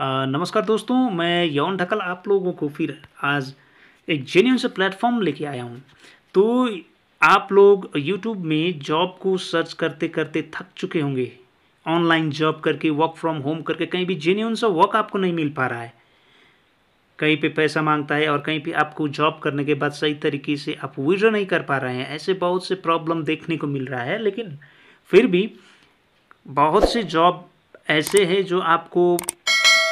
नमस्कार दोस्तों मैं यौन ढकल आप लोगों को फिर आज एक जेन्यून से प्लेटफॉर्म लेके आया हूँ तो आप लोग यूट्यूब में जॉब को सर्च करते करते थक चुके होंगे ऑनलाइन जॉब करके वर्क फ्रॉम होम करके कहीं भी जेन्यून सा वर्क आपको नहीं मिल पा रहा है कहीं पे पैसा मांगता है और कहीं पे आपको जॉब करने के बाद सही तरीके से आप विड्रो नहीं कर पा रहे हैं ऐसे बहुत से प्रॉब्लम देखने को मिल रहा है लेकिन फिर भी बहुत से जॉब ऐसे हैं जो आपको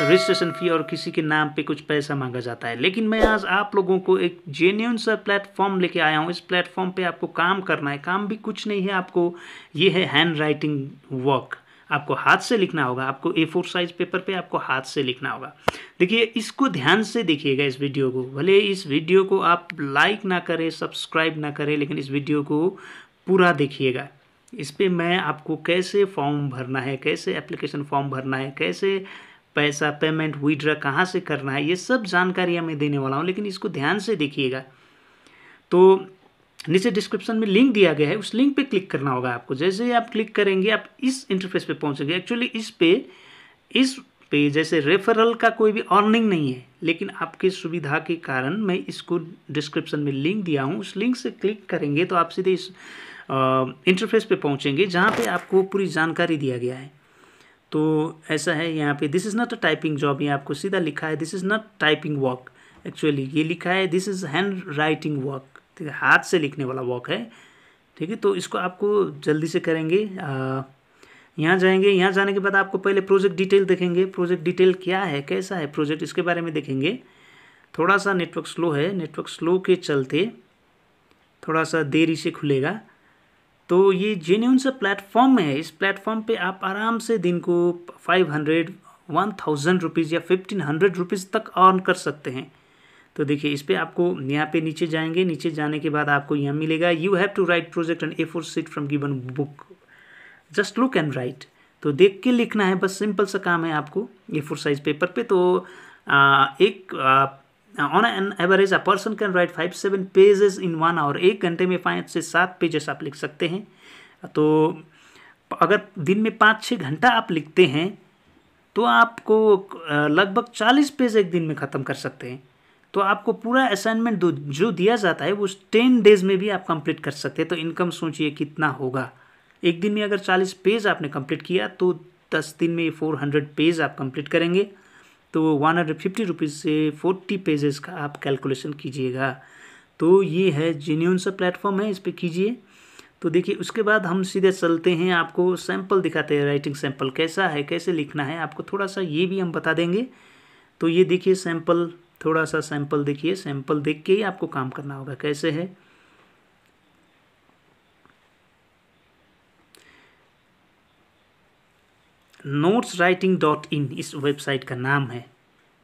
रजिस्ट्रेशन फ़ी और किसी के नाम पे कुछ पैसा मांगा जाता है लेकिन मैं आज आप लोगों को एक जेन्यून सा प्लेटफॉर्म लेके आया हूँ इस प्लेटफॉर्म पे आपको काम करना है काम भी कुछ नहीं है आपको ये है हैंड राइटिंग वर्क आपको हाथ से लिखना होगा आपको ए फोर साइज पेपर पे आपको हाथ से लिखना होगा देखिए इसको ध्यान से देखिएगा इस वीडियो को भले इस वीडियो को आप लाइक ना करें सब्सक्राइब ना करें लेकिन इस वीडियो को पूरा देखिएगा इस पर मैं आपको कैसे फॉर्म भरना है कैसे एप्लीकेशन फॉर्म भरना है कैसे पैसा पेमेंट विड्रा कहाँ से करना है ये सब जानकारियाँ मैं देने वाला हूँ लेकिन इसको ध्यान से देखिएगा तो नीचे डिस्क्रिप्शन में लिंक दिया गया है उस लिंक पे क्लिक करना होगा आपको जैसे ही आप क्लिक करेंगे आप इस इंटरफेस पे पहुंचेंगे एक्चुअली इस पे इस पे जैसे रेफरल का कोई भी अर्निंग नहीं है लेकिन आपकी सुविधा के कारण मैं इसको डिस्क्रिप्शन में लिंक दिया हूँ उस लिंक से क्लिक करेंगे तो आप सीधे इस इंटरफेस पर पहुँचेंगे जहाँ पर आपको पूरी जानकारी दिया गया है तो ऐसा है यहाँ पे this is not a typing job ये आपको सीधा लिखा है this is not typing work actually ये लिखा है this is handwriting work ठीक है हाथ से लिखने वाला वर्क है ठीक है तो इसको आपको जल्दी से करेंगे यहाँ जाएंगे यहाँ जाने के बाद आपको पहले प्रोजेक्ट डिटेल देखेंगे प्रोजेक्ट डिटेल क्या है कैसा है प्रोजेक्ट इसके बारे में देखेंगे थोड़ा सा नेटवर्क स्लो है नेटवर्क स्लो के चलते थोड़ा सा देरी से खुलेगा तो ये जेन्यून सा प्लेटफॉर्म है इस प्लेटफॉर्म पे आप आराम से दिन को five hundred one thousand rupees या फिफ्टीन हंड्रेड रुपीज़ तक अर्न कर सकते हैं तो देखिए इस पर आपको यहाँ पे नीचे जाएंगे नीचे जाने के बाद आपको यहाँ मिलेगा you have to write project and A four sheet from given book just look and write तो देख के लिखना है बस सिंपल सा काम है आपको ए फोर साइज पेपर पे तो आ, एक आ, on an average a person can write five seven pages in one hour एक घंटे में पाँच से सात पेजेस आप लिख सकते हैं तो अगर दिन में पाँच छः घंटा आप लिखते हैं तो आपको लगभग चालीस पेज एक दिन में ख़त्म कर सकते हैं तो आपको पूरा असाइनमेंट जो दिया जाता है वो टेन डेज में भी आप कंप्लीट कर सकते हैं तो इनकम सोचिए कितना होगा एक दिन में अगर चालीस पेज आपने कंप्लीट किया तो दस दिन में फोर हंड्रेड पेज आप कंप्लीट करेंगे तो वन हंड्रेड फिफ्टी रुपीज़ से फोर्टी पेजेस का आप कैलकुलेशन कीजिएगा तो ये है जेन्यून सा प्लेटफॉर्म है इस पर कीजिए तो देखिए उसके बाद हम सीधे चलते हैं आपको सैम्पल दिखाते हैं राइटिंग सैम्पल कैसा है कैसे लिखना है आपको थोड़ा सा ये भी हम बता देंगे तो ये देखिए सैम्पल थोड़ा सा सैंपल देखिए सैंपल देख के ही आपको काम करना होगा कैसे है नोट्स राइटिंग डॉट इन इस वेबसाइट का नाम है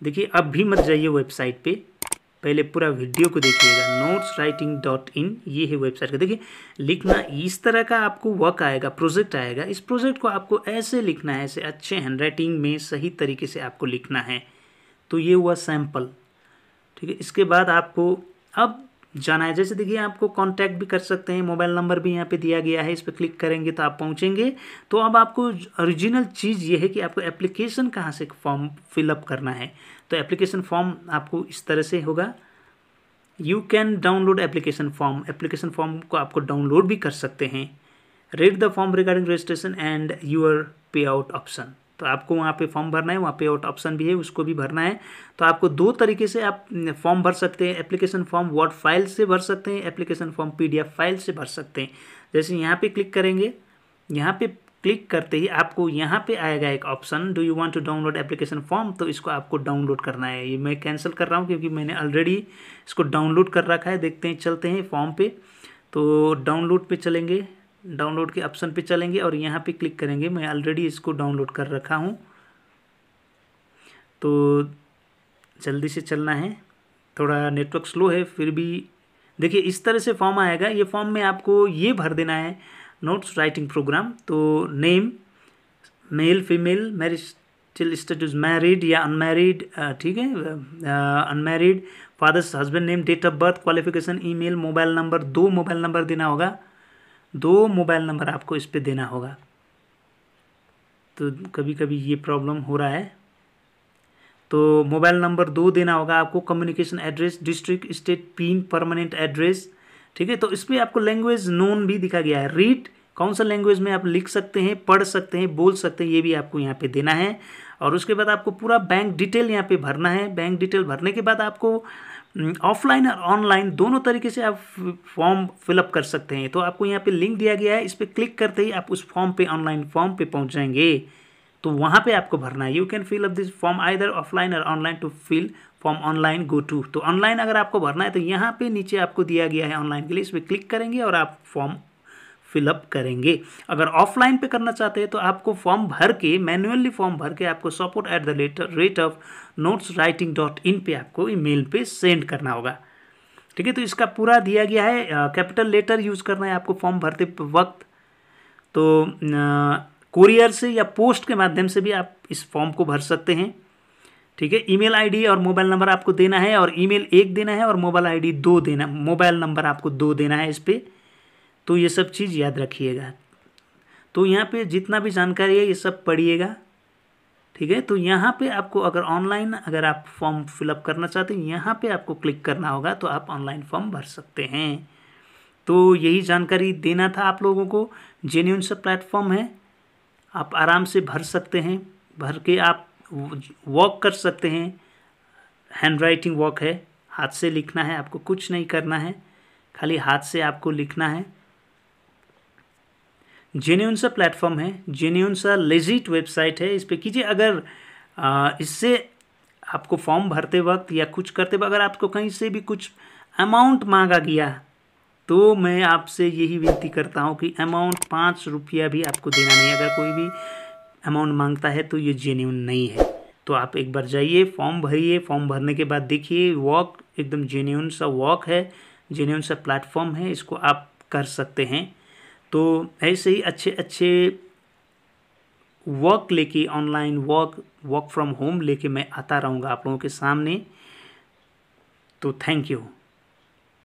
देखिए अब भी मत जाइए वेबसाइट पे पहले पूरा वीडियो को देखिएगा नोट्स राइटिंग डॉट इन ये है वेबसाइट का देखिए लिखना इस तरह का आपको वर्क आएगा प्रोजेक्ट आएगा इस प्रोजेक्ट को आपको ऐसे लिखना है ऐसे अच्छे हैंड राइटिंग में सही तरीके से आपको लिखना है तो ये हुआ सैम्पल ठीक है इसके बाद आपको अब जाना है जैसे देखिए आपको कांटेक्ट भी कर सकते हैं मोबाइल नंबर भी यहाँ पे दिया गया है इस पर क्लिक करेंगे तो आप पहुँचेंगे तो अब आपको ओरिजिनल चीज़ ये है कि आपको एप्लीकेशन कहाँ से फॉर्म फिलअप करना है तो एप्लीकेशन फॉर्म आपको इस तरह से होगा you can download application form application form को आपको डाउनलोड भी कर सकते हैं read the form regarding registration and your payout option तो आपको वहाँ पे फॉर्म भरना है वहाँ पे आउट ऑप्शन भी है उसको भी भरना है तो आपको दो तरीके से आप फॉर्म भर सकते हैं एप्लीकेशन फॉर्म वर्ड फाइल से भर सकते हैं एप्लीकेशन फॉर्म पीडीएफ फाइल से भर सकते हैं जैसे यहाँ पे क्लिक करेंगे यहाँ पे क्लिक करते ही आपको यहाँ पे आएगा एक option do you want to download application form तो इसको आपको डाउनलोड करना है ये मैं कैंसिल कर रहा हूँ क्योंकि मैंने ऑलरेडी इसको डाउनलोड कर रखा है देखते हैं चलते हैं फॉर्म पर तो डाउनलोड पे चलेंगे डाउनलोड के ऑप्शन पे चलेंगे और यहाँ पे क्लिक करेंगे मैं ऑलरेडी इसको डाउनलोड कर रखा हूँ तो जल्दी से चलना है थोड़ा नेटवर्क स्लो है फिर भी देखिए इस तरह से फॉर्म आएगा ये फॉर्म में आपको ये भर देना है नोट्स राइटिंग प्रोग्राम तो name male female marital status married या अनमैरिड ठीक है unmarried father's husband name date of birth qualification email mobile number दो मोबाइल नंबर देना होगा दो मोबाइल नंबर आपको इस पर देना होगा तो कभी कभी ये प्रॉब्लम हो रहा है तो मोबाइल नंबर दो देना होगा आपको communication address district state pin permanent address ठीक है तो इसमें आपको लैंग्वेज नोन भी दिखा गया है रीड कौन सा लैंग्वेज में आप लिख सकते हैं पढ़ सकते हैं बोल सकते हैं ये भी आपको यहाँ पे देना है और उसके बाद आपको पूरा बैंक डिटेल यहाँ पे भरना है बैंक डिटेल भरने के बाद आपको ऑफलाइन हम्म, और ऑनलाइन दोनों तरीके से आप फॉर्म फिलअप कर सकते हैं तो आपको यहाँ पे लिंक दिया गया है इस पर क्लिक करते ही आप उस फॉर्म पे ऑनलाइन फॉर्म पे पहुँच जाएंगे तो वहाँ पे आपको भरना है you can fill up this form either offline और online to fill form online go to तो ऑनलाइन अगर आपको भरना है तो यहाँ पर नीचे आपको दिया गया है ऑनलाइन के लिए इस पर क्लिक करेंगे और आप फॉर्म फिलअप करेंगे अगर ऑफलाइन पे करना चाहते हैं तो आपको फॉर्म भर के मैनुअली फॉर्म भर के आपको support at the rate rate of notes writing dot in पर आपको ईमेल पे सेंड करना होगा ठीक है तो इसका पूरा दिया गया है कैपिटल लेटर यूज़ करना है आपको फॉर्म भरते वक्त तो कुरियर से या पोस्ट के माध्यम से भी आप इस फॉर्म को भर सकते हैं ठीक है ईमेल आईडी और मोबाइल नंबर आपको देना है और ईमेल एक देना है और मोबाइल आईडी दो देना मोबाइल नंबर आपको दो देना है इस पर तो ये सब चीज़ याद रखिएगा तो यहाँ पे जितना भी जानकारी है ये सब पढ़िएगा ठीक है तो यहाँ पे आपको अगर ऑनलाइन अगर आप फॉर्म फिलअप करना चाहते हैं यहाँ पे आपको क्लिक करना होगा तो आप ऑनलाइन फॉर्म भर सकते हैं तो यही जानकारी देना था आप लोगों को जेन्यून सा प्लेटफॉर्म है आप आराम से भर सकते हैं भर के आप वॉक कर सकते हैं हैंड राइटिंग वॉक है हाथ से लिखना है आपको कुछ नहीं करना है खाली हाथ से आपको लिखना है जेन्यून सा प्लेटफॉर्म है जेन्यून सा लेजिट वेबसाइट है इस पर कीजिए अगर इससे आपको फॉर्म भरते वक्त या कुछ करते वक्त अगर आपको कहीं से भी कुछ अमाउंट मांगा गया तो मैं आपसे यही विनती करता हूँ कि अमाउंट पाँच रुपया भी आपको देना नहीं अगर कोई भी अमाउंट मांगता है तो ये जेन्यून नहीं है तो आप एक बार जाइए फॉर्म भरिए फॉर्म भरने के बाद देखिए वॉक एकदम जेन्यून सा वॉक है जेन्यून सा प्लेटफॉर्म है इसको आप कर सकते हैं तो ऐसे ही अच्छे अच्छे वर्क लेके online work work from home लेके मैं आता रहूँगा आप लोगों के सामने तो थैंक यू